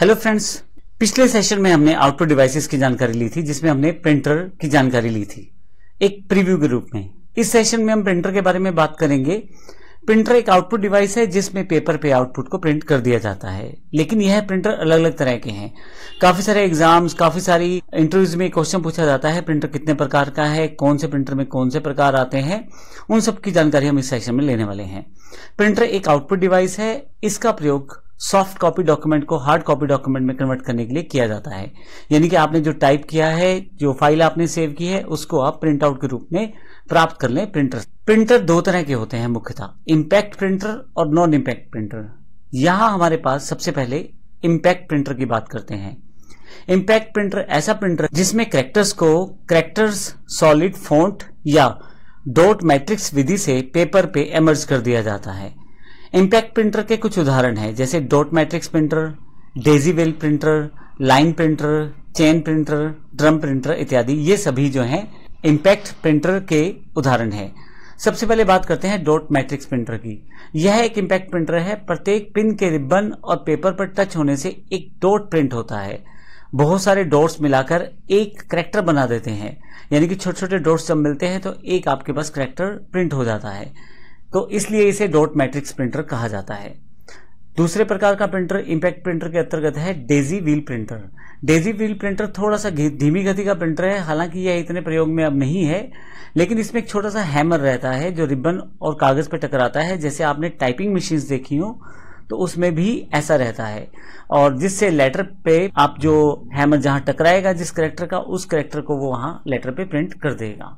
hello friends पिछले session में हमने आउटपुट डिवाइसेस की जानकारी ली थी जिसमें हमने प्रिंटर की जानकारी ली थी एक प्रीव्यू के रूप में इस सेशन में हम प्रिंटर के बारे में बात करेंगे प्रिंटर एक आउटपुट डिवाइस है जिसमें पेपर पे आउटपुट को प्रिंट कर दिया जाता है लेकिन यह प्रिंटर अलग अलग तरह के हैं काफी सारे एग्जाम्स काफी सारी इंटरव्यूज में क्वेश्चन पूछा जाता है प्रिंटर कितने प्रकार का है कौन से प्रिंटर में कौन से प्रकार आते हैं उन सब की जानकारी हम इस सेशन में लेने वाले हैं प्रिंटर एक आउटपुट डिवाइस है इसका प्रयोग सॉफ्ट कॉपी डॉक्यूमेंट को हार्ड कॉपी डॉक्यूमेंट में कन्वर्ट करने के लिए किया जाता है यानी कि आपने जो टाइप किया है जो फाइल आपने सेव की है उसको आप प्रिंट आउट के रूप में प्राप्त कर लें प्रिंटर प्रिंटर दो तरह के होते हैं मुख्यतः इम्पैक्ट प्रिंटर और नॉन इम्पैक्ट प्रिंटर यहां हमारे पास सबसे पहले इम्पैक्ट प्रिंटर की बात करते हैं इम्पैक्ट प्रिंटर ऐसा प्रिंटर जिसमें करेक्टर्स को करेक्टर्स सॉलिड फोन्ट या डॉट मैट्रिक्स विधि से पेपर पे एमर्ज कर दिया जाता है इम्पैक्ट प्रिंटर के कुछ उदाहरण हैं जैसे dot matrix printer daisy wheel printer line printer chain printer drum printer इत्यादि ये सभी जो हैं इम्पैक्ट प्रिंटर के उदाहरण हैं सबसे पहले बात करते हैं डॉट मैट्रिक्स प्रिंटर की यह एक इम्पैक्ट प्रिंटर है प्रत्येक पिन के रिबन और पेपर पर टच होने से एक डॉट प्रिंट होता है बहुत सारे डॉट्स मिलाकर एक करेक्टर बना देते हैं यानी कि छोटे छोटे डॉट्स जब मिलते हैं तो एक आपके पास करेक्टर प्रिंट हो जाता है तो इसलिए इसे डॉट मैट्रिक्स प्रिंटर कहा जाता है दूसरे प्रकार का प्रिंटर इंपैक्ट प्रिंटर के अंतर्गत है daisy wheel printer daisy wheel printer थोड़ा सा धीमी गति का प्रिंटर है हालांकि यह इतने प्रयोग में अब नहीं है लेकिन इसमें एक छोटा सा हैमर रहता है जो रिबन और कागज पर टकराता है जैसे आपने टाइपिंग मशीन देखी हो तो उसमें भी ऐसा रहता है और जिससे लेटर पे आप जो हैमर जहां टकराएगा जिस करेक्टर का उस करेक्टर को वो वहां लेटर पे प्रिंट कर देगा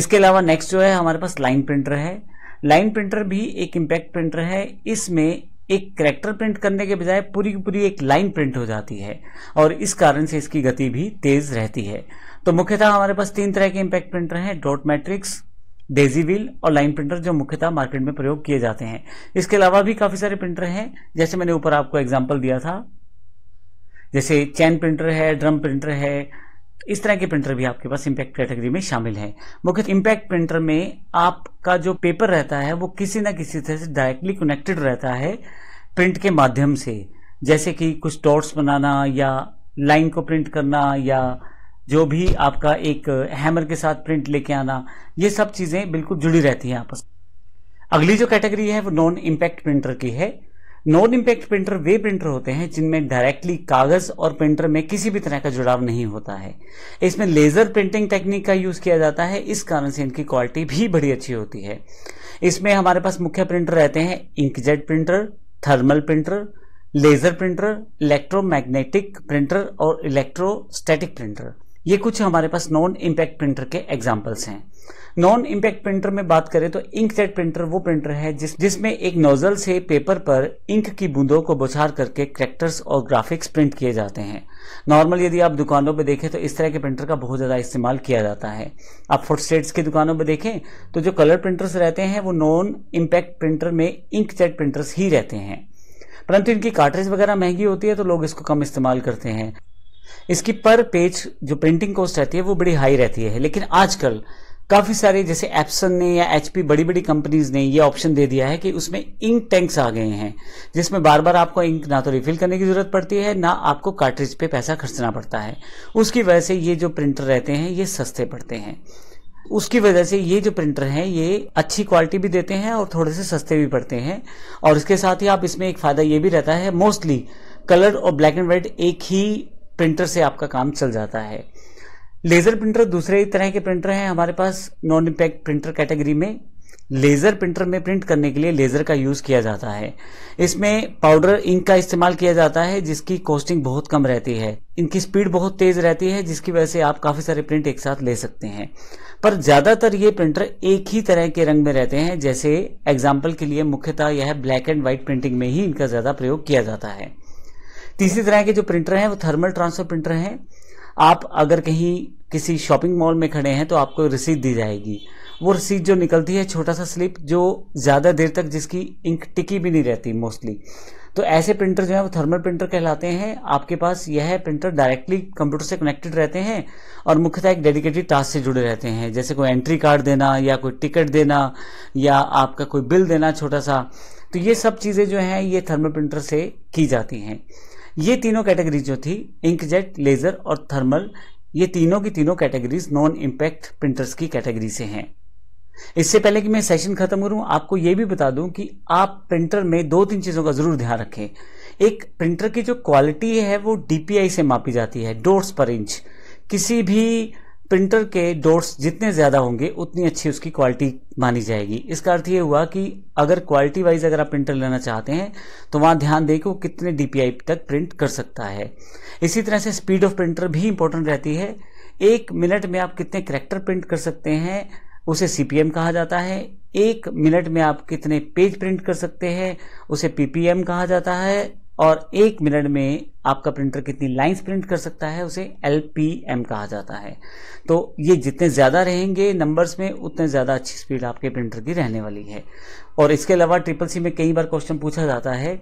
इसके अलावा नेक्स्ट जो है हमारे पास लाइन प्रिंटर है लाइन प्रिंटर भी एक इम्पैक्ट प्रिंटर है इसमें एक करेक्टर प्रिंट करने के बजाय पूरी की पूरी एक लाइन प्रिंट हो जाती है और इस कारण से इसकी गति भी तेज रहती है तो मुख्यतः हमारे पास तीन तरह के इम्पैक्ट प्रिंटर हैं डॉट मैट्रिक्स डेजी व्हील और लाइन प्रिंटर जो मुख्यतः मार्केट में प्रयोग किए जाते हैं इसके अलावा भी काफ़ी सारे प्रिंटर हैं जैसे मैंने ऊपर आपको एग्जाम्पल दिया था जैसे चैन प्रिंटर है ड्रम प्रिंटर है इस तरह के प्रिंटर भी आपके पास इम्पैक्ट कैटेगरी में शामिल हैं मुख्य इम्पैक्ट प्रिंटर में आप का जो पेपर रहता है वो किसी ना किसी तरह से डायरेक्टली कनेक्टेड रहता है प्रिंट के माध्यम से जैसे कि कुछ टॉर्ट्स बनाना या लाइन को प्रिंट करना या जो भी आपका एक हैमर के साथ प्रिंट लेके आना ये सब चीज़ें बिल्कुल जुड़ी रहती हैं आपस अगली जो कैटेगरी है वो नॉन इम्पैक्ट प्रिंटर की है नॉन इम्पैक्ट प्रिंटर वे प्रिंटर होते हैं जिनमें डायरेक्टली कागज और प्रिंटर में किसी भी तरह का जुड़ाव नहीं होता है इसमें लेजर प्रिंटिंग टेक्निक का यूज किया जाता है इस कारण से इनकी क्वालिटी भी बड़ी अच्छी होती है इसमें हमारे पास मुख्य प्रिंटर रहते हैं inkjet printer thermal printer laser printer electromagnetic printer और इलेक्ट्रोस्टैटिक प्रिंटर ये कुछ हमारे पास नॉन इम्पैक्ट प्रिंटर के एग्जाम्पल्स हैं नॉन इम्पैक्ट प्रिंटर में बात करें तो इंक सेट प्रिंटर वो प्रिंटर है जिस जिसमें एक नोजल से पेपर पर इंक की बूंदों को बुछार करके करेक्टर्स और ग्राफिक्स प्रिंट किए जाते हैं नॉर्मल यदि आप दुकानों पर देखें तो इस तरह के प्रिंटर का बहुत ज़्यादा इस्तेमाल किया जाता है आप स्टेट्स की दुकानों पर देखें तो जो कलर प्रिंटर्स रहते हैं वो नॉन इम्पैक्ट प्रिंटर में इंक सेट प्रिंटर्स ही रहते हैं परंतु इनकी कार्टरेज वगैरह महंगी होती है तो लोग इसको कम इस्तेमाल करते हैं इसकी पर पेज जो प्रिंटिंग कॉस्ट रहती है वो बड़ी हाई रहती है लेकिन आजकल काफ़ी सारे जैसे एप्सन ने या एचपी बड़ी बड़ी कंपनीज ने ये ऑप्शन दे दिया है कि उसमें इंक टैंक्स आ गए हैं जिसमें बार बार आपको इंक ना तो रिफिल करने की ज़रूरत पड़ती है ना आपको कार्ट्रिज पे पैसा खर्चना पड़ता है उसकी वजह से ये जो प्रिंटर रहते हैं ये सस्ते पड़ते हैं उसकी वजह से ये जो प्रिंटर हैं ये अच्छी क्वालिटी भी देते हैं और थोड़े से सस्ते भी पड़ते हैं और इसके साथ ही आप इसमें एक फ़ायदा ये भी रहता है मोस्टली कलर और ब्लैक एंड व्हाइट एक ही प्रिंटर से आपका काम चल जाता है लेज़र प्रिंटर दूसरे तरह के प्रिंटर हैं हमारे पास नॉन इम्पैक्ट प्रिंटर कैटेगरी में लेज़र प्रिंटर में प्रिंट करने के लिए लेज़र का यूज़ किया जाता है इसमें पाउडर इंक का इस्तेमाल किया जाता है जिसकी कॉस्टिंग बहुत कम रहती है इनकी स्पीड बहुत तेज़ रहती है जिसकी वजह से आप काफ़ी सारे प्रिंट एक साथ ले सकते हैं पर ज़्यादातर ये प्रिंटर एक ही तरह के रंग में रहते हैं जैसे एग्जाम्पल के लिए मुख्यतः यह ब्लैक एंड व्हाइट प्रिंटिंग में ही इनका ज़्यादा प्रयोग किया जाता है तीसरी तरह के जो प्रिंटर हैं वो थर्मल ट्रांसफर प्रिंटर हैं आप अगर कहीं किसी शॉपिंग मॉल में खड़े हैं तो आपको रसीद दी जाएगी वो रसीद जो निकलती है छोटा सा स्लिप जो ज़्यादा देर तक जिसकी इंक टिकी भी नहीं रहती मोस्टली तो ऐसे प्रिंटर जो है वो थर्मल प्रिंटर कहलाते हैं आपके पास यह प्रिंटर डायरेक्टली कंप्यूटर से कनेक्टेड रहते हैं और मुख्यतः एक डेडिकेटेड टास्क से जुड़े रहते हैं जैसे कोई एंट्री कार्ड देना या कोई टिकट देना या आपका कोई बिल देना छोटा सा तो ये सब चीज़ें जो हैं ये थर्मल प्रिंटर से की जाती हैं ये तीनों कैटेगरी जो थी इंकजेट लेज़र और थर्मल ये तीनों की तीनों कैटेगरीज नॉन इम्पैक्ट प्रिंटर्स की कैटेगरी से हैं इससे पहले कि मैं सेशन खत्म करूं आपको यह भी बता दूं कि आप प्रिंटर में दो तीन चीज़ों का ज़रूर ध्यान रखें एक प्रिंटर की जो क्वालिटी है वो डीपीआई से मापी जाती है डोर्स पर इंच किसी भी प्रिंटर के डोर्स जितने ज़्यादा होंगे उतनी अच्छी उसकी क्वालिटी मानी जाएगी इसका अर्थ ये हुआ कि अगर क्वालिटी वाइज अगर आप प्रिंटर लेना चाहते हैं तो वहां ध्यान दें कि वो कितने डी तक प्रिंट कर सकता है इसी तरह से स्पीड ऑफ प्रिंटर भी इंपॉर्टेंट रहती है एक मिनट में आप कितने करेक्टर प्रिंट कर सकते हैं उसे सीपीएम कहा जाता है एक मिनट में आप कितने पेज प्रिंट कर सकते हैं उसे पीपीएम कहा जाता है और एक मिनट में आपका प्रिंटर कितनी लाइंस प्रिंट कर सकता है उसे एल कहा जाता है तो ये जितने ज़्यादा रहेंगे नंबर्स में उतने ज़्यादा अच्छी स्पीड आपके प्रिंटर की रहने वाली है और इसके अलावा ट्रिपल सी में कई बार क्वेश्चन पूछा जाता है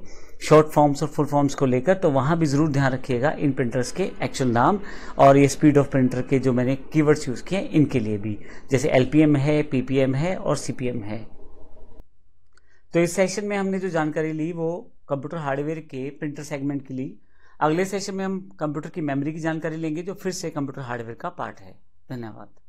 शॉर्ट फॉर्म्स और फुल फॉर्म्स को लेकर तो वहाँ भी ज़रूर ध्यान रखिएगा इन प्रिंटर्स के एक्चुअल नाम और ये स्पीड ऑफ प्रिंटर के जो मैंने कीवर्ड्स यूज़ किए हैं इनके लिए भी जैसे एल है पी है और सी है तो इस सेशन में हमने जो जानकारी ली वो कंप्यूटर हार्डवेयर के प्रिंटर सेगमेंट के लिए अगले सेशन में हम कंप्यूटर की मेमोरी की जानकारी लेंगे जो फिर से कंप्यूटर हार्डवेयर का पार्ट है धन्यवाद